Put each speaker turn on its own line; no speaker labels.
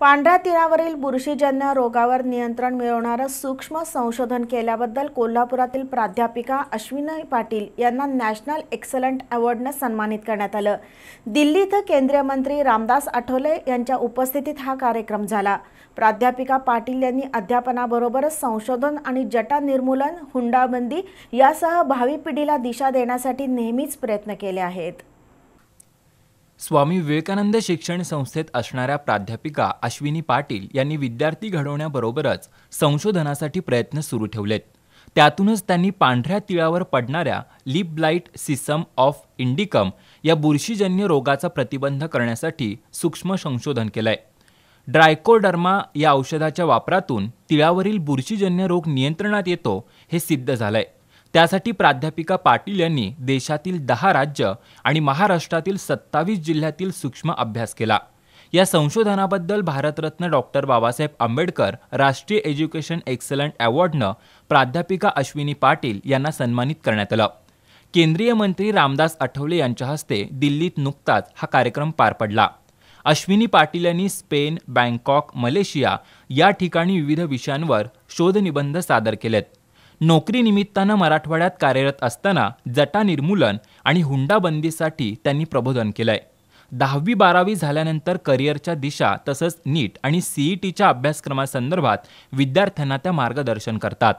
पांढऱ्या तीरावरील बुरशीजन्य रोगावर नियंत्रण मिळवणारं सूक्ष्म संशोधन केल्याबद्दल कोल्हापुरातील प्राध्यापिका अश्विनी पाटील यांना नॅशनल एक्सलंट अवॉर्डनं सन्मानित करण्यात आलं दिल्ली इथं केंद्रीय मंत्री रामदास आठवले यांच्या उपस्थितीत हा कार्यक्रम झाला प्राध्यापिका पाटील यांनी अध्यापनाबरोबरच संशोधन आणि जटा निर्मूलन हुंडाबंदी यासह भावी पिढीला दिशा देण्यासाठी नेहमीच प्रयत्न केले आहेत
स्वामी विवेकानंद शिक्षण संस्थेत असणाऱ्या प्राध्यापिका अश्विनी पाटील यांनी विद्यार्थी घडवण्याबरोबरच संशोधनासाठी प्रयत्न सुरू ठेवलेत त्यातूनच त्यांनी पांढऱ्या तिळावर पडणाऱ्या लिप ब्लाइट सिसम ऑफ इंडिकम या बुरशीजन्य रोगाचा प्रतिबंध करण्यासाठी सूक्ष्म संशोधन केलंय ड्रायकोडर्मा या औषधाच्या वापरातून तिळावरील बुरशीजन्य रोग नियंत्रणात येतो हे सिद्ध झालंय त्यासाठी प्राध्यापिका पाटील यांनी देशातील दहा राज्य आणि महाराष्ट्रातील सत्तावीस जिल्ह्यातील सूक्ष्म अभ्यास केला या संशोधनाबद्दल भारतरत्न डॉक्टर बाबासाहेब आंबेडकर राष्ट्रीय एज्युकेशन एक्सलंट अवॉर्डनं प्राध्यापिका अश्विनी पाटील यांना सन्मानित करण्यात आलं केंद्रीय मंत्री रामदास आठवले यांच्या हस्ते दिल्लीत नुकताच हा कार्यक्रम पार पडला अश्विनी पाटील यांनी स्पेन बँकॉक मलेशिया या ठिकाणी विविध विषयांवर शोधनिबंध सादर केलेत नोकरीनिमित्तानं मराठवाड्यात कार्यरत असताना जटा निर्मूलन आणि हुंडाबंदीसाठी त्यांनी प्रबोधन केलंय दहावी बारावी झाल्यानंतर करिअरच्या दिशा तसंच नीट आणि सीईटीच्या अभ्यासक्रमासंदर्भात विद्यार्थ्यांना त्या मार्गदर्शन करतात